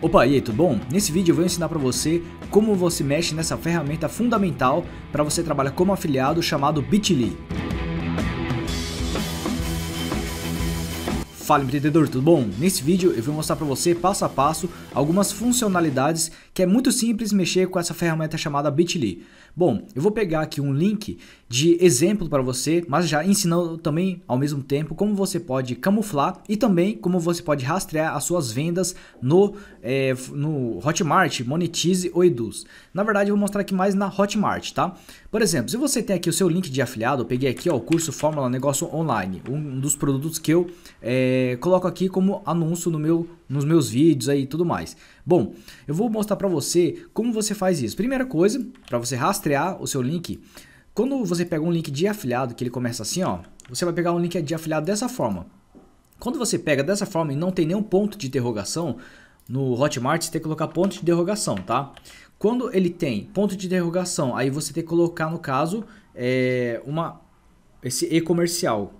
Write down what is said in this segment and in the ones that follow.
Opa, e aí, tudo bom? Nesse vídeo eu vou ensinar para você como você mexe nessa ferramenta fundamental para você trabalhar como afiliado chamado Bitly. Fala empreendedor, tudo bom? Nesse vídeo eu vou mostrar para você passo a passo algumas funcionalidades que é muito simples mexer com essa ferramenta chamada Bitly. Bom, eu vou pegar aqui um link de exemplo para você, mas já ensinando também ao mesmo tempo como você pode camuflar e também como você pode rastrear as suas vendas no, é, no Hotmart, Monetize ou Eduz. Na verdade eu vou mostrar aqui mais na Hotmart, tá? Por exemplo, se você tem aqui o seu link de afiliado, eu peguei aqui ó, o curso Fórmula Negócio Online, um dos produtos que eu... É, é, coloco aqui como anúncio no meu, nos meus vídeos aí e tudo mais. Bom, eu vou mostrar para você como você faz isso. Primeira coisa, para você rastrear o seu link, quando você pega um link de afiliado, que ele começa assim, ó, você vai pegar um link de afiliado dessa forma. Quando você pega dessa forma e não tem nenhum ponto de interrogação, no Hotmart você tem que colocar ponto de interrogação, tá? Quando ele tem ponto de interrogação, aí você tem que colocar, no caso, é, uma, esse e-comercial,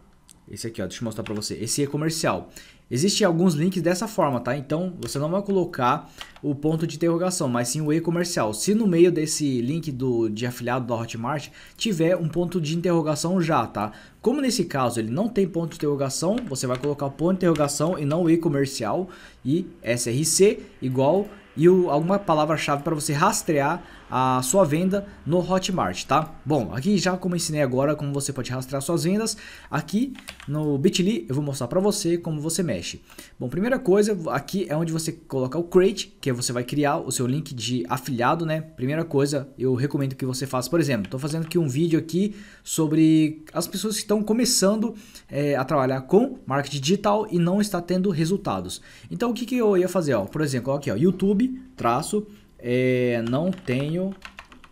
esse aqui, ó, deixa eu mostrar para você. Esse é comercial. Existem alguns links dessa forma, tá? Então, você não vai colocar o ponto de interrogação, mas sim o e-comercial. Se no meio desse link do, de afiliado da Hotmart tiver um ponto de interrogação já, tá? Como nesse caso ele não tem ponto de interrogação, você vai colocar o ponto de interrogação e não o e-comercial e SRC igual e o, alguma palavra-chave para você rastrear a sua venda no Hotmart, tá? Bom, aqui já como ensinei agora como você pode rastrear suas vendas, aqui no Bitly eu vou mostrar para você como você mexe. Bom, primeira coisa, aqui é onde você coloca o Create, que é você vai criar o seu link de afiliado, né? Primeira coisa, eu recomendo que você faça, por exemplo, estou fazendo aqui um vídeo aqui sobre as pessoas que estão começando é, a trabalhar com marketing digital e não está tendo resultados. Então o que, que eu ia fazer, ó? Por exemplo, aqui, ó, YouTube, traço, é, não tenho,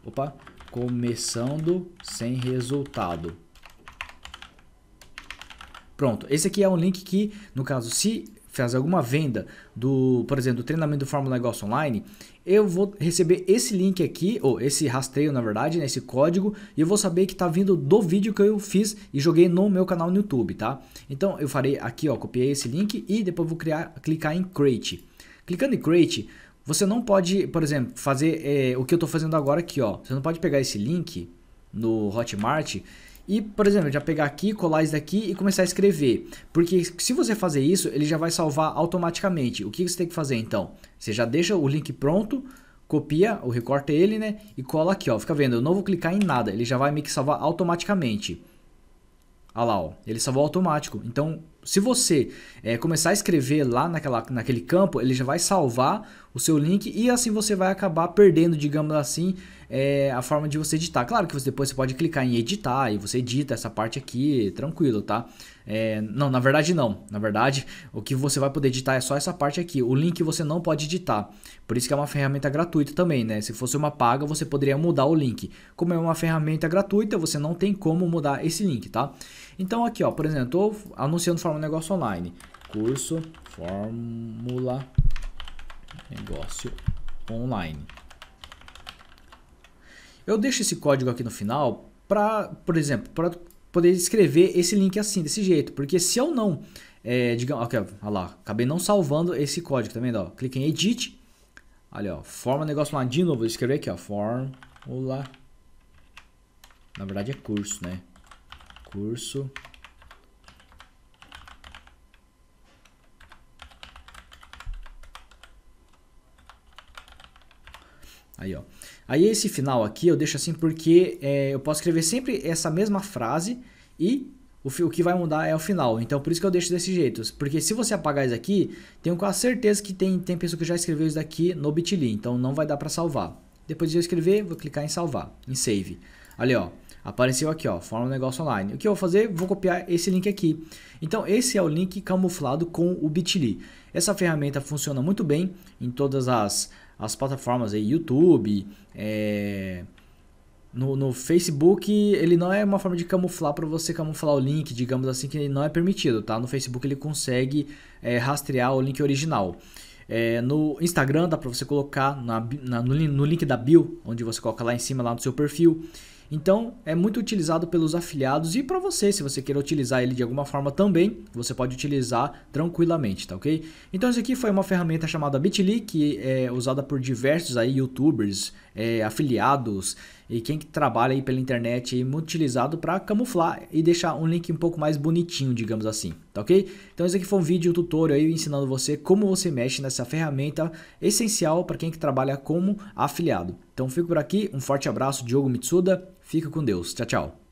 opa, começando sem resultado. Pronto, esse aqui é um link que, no caso, se fazer alguma venda do, por exemplo, do treinamento do Fórmula Negócio Online, eu vou receber esse link aqui, ou esse rastreio na verdade, né, esse código, e eu vou saber que está vindo do vídeo que eu fiz e joguei no meu canal no YouTube, tá? Então eu farei aqui, ó, copiei esse link e depois vou criar, clicar em Create. Clicando em Create, você não pode, por exemplo, fazer é, o que eu estou fazendo agora aqui, ó. Você não pode pegar esse link no Hotmart e, por exemplo, já pegar aqui, colar isso daqui e começar a escrever. Porque se você fazer isso, ele já vai salvar automaticamente. O que você tem que fazer então? Você já deixa o link pronto, copia ou recorta ele, né? E cola aqui, ó. Fica vendo, eu não vou clicar em nada, ele já vai me salvar automaticamente. Olha lá, ó. Ele salvou automático. Então, se você é, começar a escrever lá naquela, naquele campo, ele já vai salvar o seu link e assim você vai acabar perdendo, digamos assim, é, a forma de você editar. Claro que você, depois você pode clicar em editar e você edita essa parte aqui, tranquilo, tá? É, não, na verdade não. Na verdade, o que você vai poder editar é só essa parte aqui. O link você não pode editar. Por isso que é uma ferramenta gratuita também, né? Se fosse uma paga, você poderia mudar o link. Como é uma ferramenta gratuita, você não tem como mudar esse link, tá? Então aqui, ó, por exemplo, estou anunciando forma Negócio Online. Curso Fórmula negócio online. Eu deixo esse código aqui no final para, por exemplo, para poder escrever esse link assim, desse jeito. Porque se eu não, é, digamos, okay, olha lá, acabei não salvando esse código, tá vendo? Ó, clique em Edit, ali ó, Forma Negócio lá de novo, vou escrever aqui ó, Fórmula, na verdade é curso, né? Curso Aí, ó. Aí esse final aqui eu deixo assim porque é, eu posso escrever sempre essa mesma frase e o, o que vai mudar é o final. Então por isso que eu deixo desse jeito. Porque se você apagar isso aqui, tenho quase certeza que tem, tem pessoa que já escreveu isso daqui no Bitly. Então não vai dar para salvar. Depois de eu escrever, vou clicar em salvar, em save. Ali, ó. Apareceu aqui, ó, forma um negócio online. O que eu vou fazer? Vou copiar esse link aqui. Então, esse é o link camuflado com o Bitly. Essa ferramenta funciona muito bem em todas as as plataformas aí, YouTube, é... No, no, Facebook, ele não é uma forma de camuflar para você camuflar o link, digamos assim, que não é permitido, tá? No Facebook ele consegue é, rastrear o link original. É, no Instagram dá para você colocar na, na, no, no, link da bio, onde você coloca lá em cima, lá no seu perfil. Então, é muito utilizado pelos afiliados e para você, se você queira utilizar ele de alguma forma também, você pode utilizar tranquilamente, tá ok? Então, isso aqui foi uma ferramenta chamada Bitly, que é usada por diversos aí youtubers, é, afiliados e quem que trabalha aí pela internet, é muito utilizado para camuflar e deixar um link um pouco mais bonitinho, digamos assim, tá ok? Então, isso aqui foi um vídeo tutorial aí ensinando você como você mexe nessa ferramenta essencial para quem que trabalha como afiliado. Então, fico por aqui, um forte abraço, Diogo Mitsuda Fica com Deus. Tchau, tchau.